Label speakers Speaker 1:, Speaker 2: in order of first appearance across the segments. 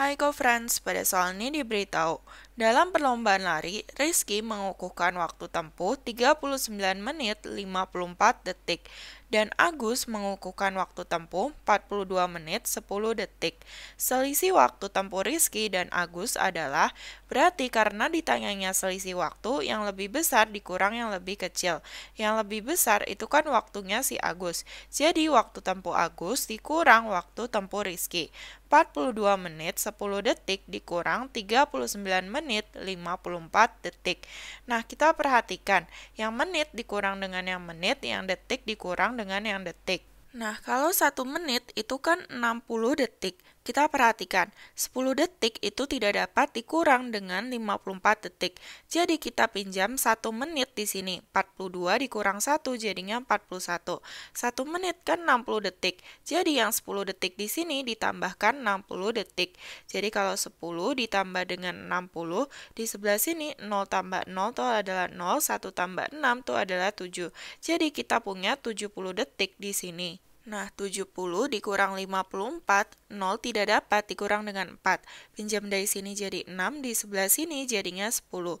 Speaker 1: Hai co-friends, pada soal ini diberitahu, dalam perlombaan lari, Rizky mengukuhkan waktu tempuh 39 menit 54 detik dan Agus mengukuhkan waktu tempuh 42 menit 10 detik. Selisih waktu tempuh Rizky dan Agus adalah berarti karena ditanyanya selisih waktu yang lebih besar dikurang yang lebih kecil. Yang lebih besar itu kan waktunya si Agus. Jadi waktu tempuh Agus dikurang waktu tempuh Rizky. 42 menit 10 detik dikurang 39 menit 54 detik. Nah, kita perhatikan yang menit dikurang dengan yang menit, yang detik dikurang dengan yang detik. Nah, kalau satu menit itu kan 60 detik. Kita perhatikan, 10 detik itu tidak dapat dikurang dengan 54 detik. Jadi kita pinjam 1 menit di sini. 42 dikurang 1 jadinya 41. 1 menit kan 60 detik. Jadi yang 10 detik di sini ditambahkan 60 detik. Jadi kalau 10 ditambah dengan 60, di sebelah sini 0 tambah 0 itu adalah 0, 1 tambah 6 itu adalah 7. Jadi kita punya 70 detik di sini. Nah, 70 dikurang 54, 0 tidak dapat dikurang dengan 4. Pinjam dari sini jadi 6, di sebelah sini jadinya 10. 10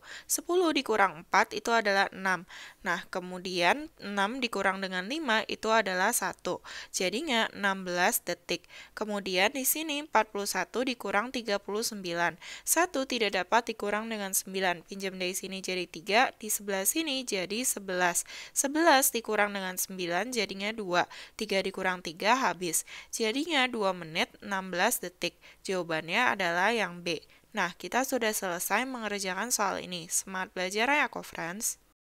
Speaker 1: dikurang 4 itu adalah 6. Nah, kemudian 6 dikurang dengan 5 itu adalah 1. Jadinya 16 detik. Kemudian di sini 41 dikurang 39. 1 tidak dapat dikurang dengan 9. Pinjam dari sini jadi 3, di sebelah sini jadi 11. 11 dikurang dengan 9 jadinya 2. 3 dikurang kurang 3 habis. Jadinya 2 menit 16 detik. Jawabannya adalah yang B. Nah, kita sudah selesai mengerjakan soal ini. Smart belajar ya, friends!